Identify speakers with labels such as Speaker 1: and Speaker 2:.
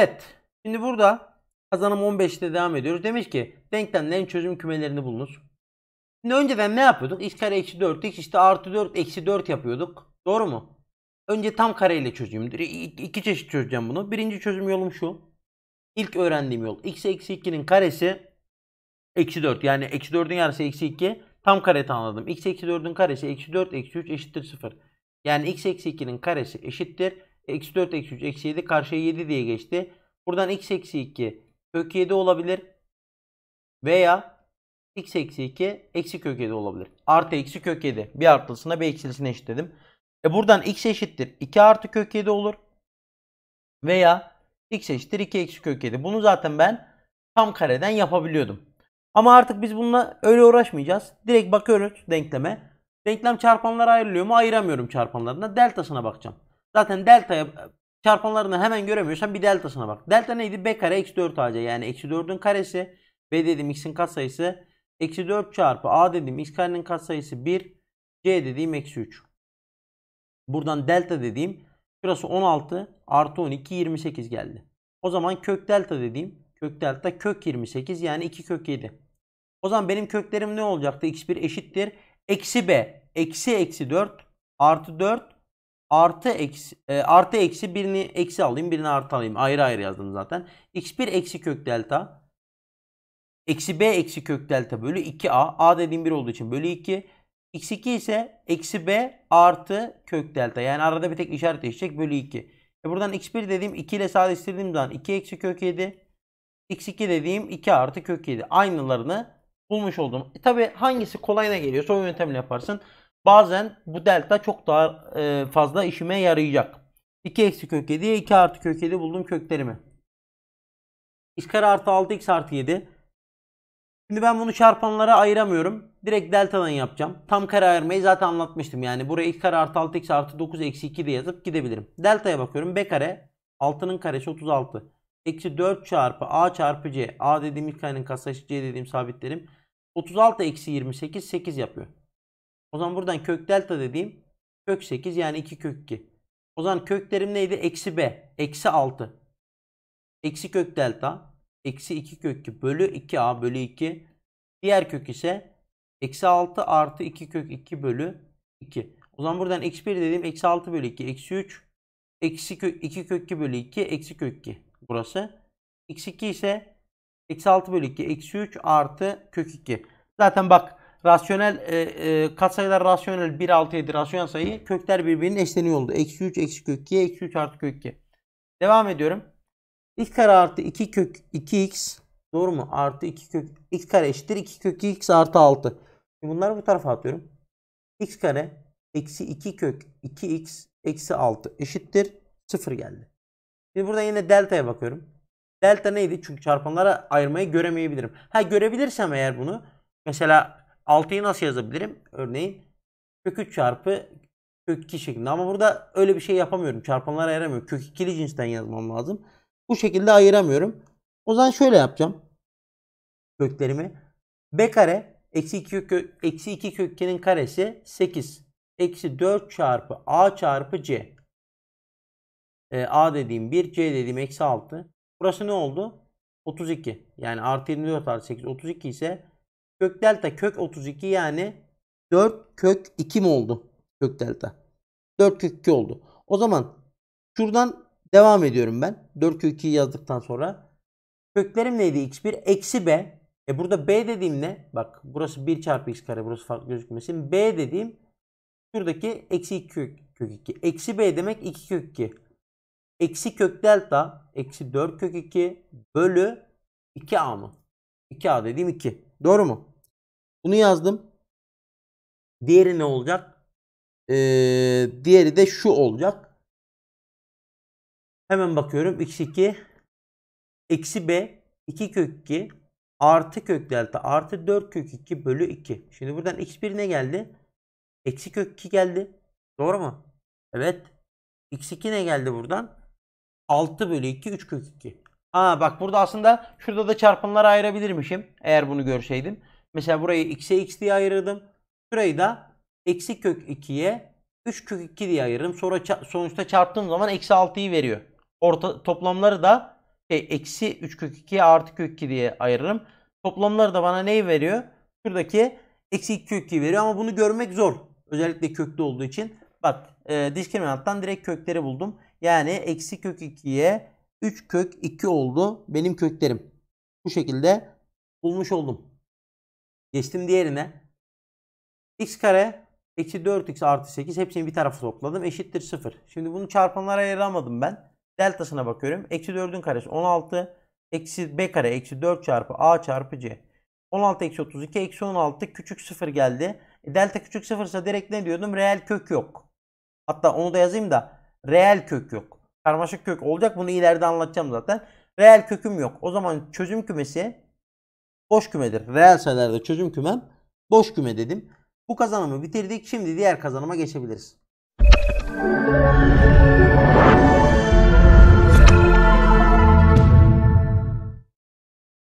Speaker 1: Evet. Şimdi burada kazanım 15'te devam ediyoruz. Demiş ki denklemlerin çözüm kümelerini bulunuz. Şimdi önceden ne yapıyorduk? x kare eksi 4 x işte artı 4 eksi 4 yapıyorduk. Doğru mu? Önce tam kareyle çözeyim. İki çeşit çözeceğim bunu. Birinci çözüm yolum şu. İlk öğrendiğim yol. x eksi 2'nin karesi eksi 4. Yani eksi 4'ün yarısı eksi 2. Tam kare tanımladım. x eksi 4'ün karesi eksi 4 eksi 3 eşittir 0. Yani x eksi 2'nin karesi eşittir Eksi 4 eksi 3 eksi 7 karşıya 7 diye geçti. Buradan x eksi 2 kök 7 olabilir. Veya x eksi 2 eksi kök 7 olabilir. Artı eksi kök 7. Bir artılısına bir eksilisine eşitledim. E buradan x eşittir 2 artı kök 7 olur. Veya x eşittir 2 eksi kök 7. Bunu zaten ben tam kareden yapabiliyordum. Ama artık biz bununla öyle uğraşmayacağız. Direkt bakıyoruz denkleme. Denklem çarpanlara ayrılıyor mu? Ayıramıyorum çarpanlarına. Deltasına bakacağım. Zaten delta'ya e, çarpanlarını hemen göremiyorsan bir deltasına bak. Delta neydi? B kare eksi 4 ac yani eksi 4'ün karesi. B dedim x'in katsayısı eksi 4 çarpı a dedim x karenin katsayısı 1. C dediğim eksi 3. Buradan delta dediğim şurası 16 artı 12 28 geldi. O zaman kök delta dediğim kök delta kök 28 yani 2 kök 7. O zaman benim köklerim ne olacaktı? x1 eşittir. Eksi b eksi eksi 4 artı 4 artı eksi, e, artı eksi birini eksi alayım birini artı alayım. Ayrı ayrı yazdım zaten. x1 eksi kök delta. Eksi b eksi kök delta bölü 2a. a dediğim 1 olduğu için bölü 2. x2 ise eksi b artı kök delta. Yani arada bir tek işaret değişecek bölü 2. E buradan x1 dediğim 2 ile sadeleştirdiğim zaman 2 eksi kök 7. x2 dediğim 2 artı kök 7. Aynılarını bulmuş oldum. E tabi hangisi kolayına geliyorsa o yöntemle yaparsın. Bazen bu delta çok daha e, fazla işime yarayacak. 2 eksi kök 7'ye 2 artı kök 7 buldum köklerimi. x kare artı 6 x artı 7. Şimdi ben bunu çarpanlara ayıramıyorum. Direkt delta'dan yapacağım. Tam kare ayırmayı zaten anlatmıştım. Yani buraya x kare artı 6 x artı 9 eksi 2 de yazıp gidebilirim. Delta'ya bakıyorum. b kare 6'nın karesi 36. Eksi 4 çarpı a çarpı c. a dediğim ilk karenin katsayısı c dediğim sabitlerim. 36 eksi 28 8 yapıyor. O zaman buradan kök delta dediğim kök 8 yani 2 kök 2. O zaman köklerim neydi? Eksi b. Eksi 6. Eksi kök delta. Eksi 2 kök 2 bölü 2a bölü 2. Diğer kök ise eksi 6 artı 2 kök 2 bölü 2. O zaman buradan eksi 1 dediğim eksi 6 bölü 2. Eksi 3. Eksi kök, 2 kök 2 bölü 2. Eksi kök 2. Burası. Eksi 2 ise eksi 6 bölü 2. Eksi 3 artı kök 2. Zaten bak Rasyonel e, e, katsayılar rasyonel 1 6 7 rasyonel sayı kökler birbirinin eşleniyor oldu. Eksi 3 eksi kök 2 eksi 3 artı kök 2. Devam ediyorum. x kare artı 2 kök 2x doğru mu? Artı 2 kök x kare eşittir 2 kök x artı 6. Şimdi bunları bu tarafa atıyorum. x kare eksi 2 kök 2x eksi 6 eşittir 0 geldi. Şimdi burada yine delta'ya bakıyorum. Delta neydi? Çünkü çarpanlara ayırmayı göremeyebilirim. Ha görebilirsem eğer bunu mesela 6'yı nasıl yazabilirim? Örneğin kök 3 çarpı kök 2 şeklinde. Ama burada öyle bir şey yapamıyorum. Çarpanlara ayıramıyorum. Kök 2'li cinsten yazmam lazım. Bu şekilde ayıramıyorum. O zaman şöyle yapacağım. Köklerimi. B kare eksi 2 kök, eksi 2 kökenin karesi 8. Eksi 4 çarpı A çarpı C. E, A dediğim 1, C dediğim eksi 6. Burası ne oldu? 32. Yani artı 24 artı 8 32 ise Kök delta kök 32 yani 4 kök 2 mi oldu? Kök delta. 4 kök 2 oldu. O zaman şuradan devam ediyorum ben. 4 kök 2'yi yazdıktan sonra. Köklerim neydi? x1 eksi b. E burada b dediğim ne? Bak burası 1 çarpı x kare. Burası farklı gözükmesin. b dediğim şuradaki eksi 2 kök, kök 2. Eksi b demek 2 kök 2. Eksi kök delta eksi 4 kök 2 bölü 2a mı? 2a dediğim 2. Doğru mu? Bunu yazdım. Diğeri ne olacak? Ee, diğeri de şu olacak. Hemen bakıyorum. x2 eksi b 2 kök 2 artı kök delta artı 4 kök 2 bölü 2. Şimdi buradan x1 ne geldi? Eksi kök 2 geldi. Doğru mu? Evet. x2 ne geldi buradan? 6 bölü 2 3 kök 2. Aa bak burada aslında şurada da çarpımları ayırabilirmişim. Eğer bunu görseydim. Mesela burayı x'e x diye ayırdım. Şurayı da eksi kök 2'ye 3 kök 2 diye ayırdım. Sonra ça sonuçta çarptığım zaman eksi 6'yı veriyor. Orta toplamları da e, eksi 3 kök 2'ye artı kök 2 diye ayırırım. Toplamları da bana neyi veriyor? Şuradaki eksi 2 kök 2 veriyor ama bunu görmek zor. Özellikle köklü olduğu için. Bak e, diskriminanttan direkt kökleri buldum. Yani eksi kök 2'ye 3 kök 2 oldu benim köklerim. Bu şekilde bulmuş oldum. Geçtim diğerine. x kare eksi 4x artı 8 hepsini bir tarafa topladım. Eşittir 0. Şimdi bunu çarpanlara ayıramadım ben. Deltasına bakıyorum. Eksi 4'ün karesi 16. Eksi b kare eksi 4 çarpı a çarpı c. 16 eksi 32 eksi 16 küçük 0 geldi. E, delta küçük 0 ise direkt ne diyordum? Reel kök yok. Hatta onu da yazayım da reel kök yok. Karmaşık kök olacak. Bunu ileride anlatacağım zaten. Reel köküm yok. O zaman çözüm kümesi boş kümedir. Reel sayılarda çözüm kümem boş küme dedim. Bu kazanımı bitirdik. Şimdi diğer kazanıma geçebiliriz.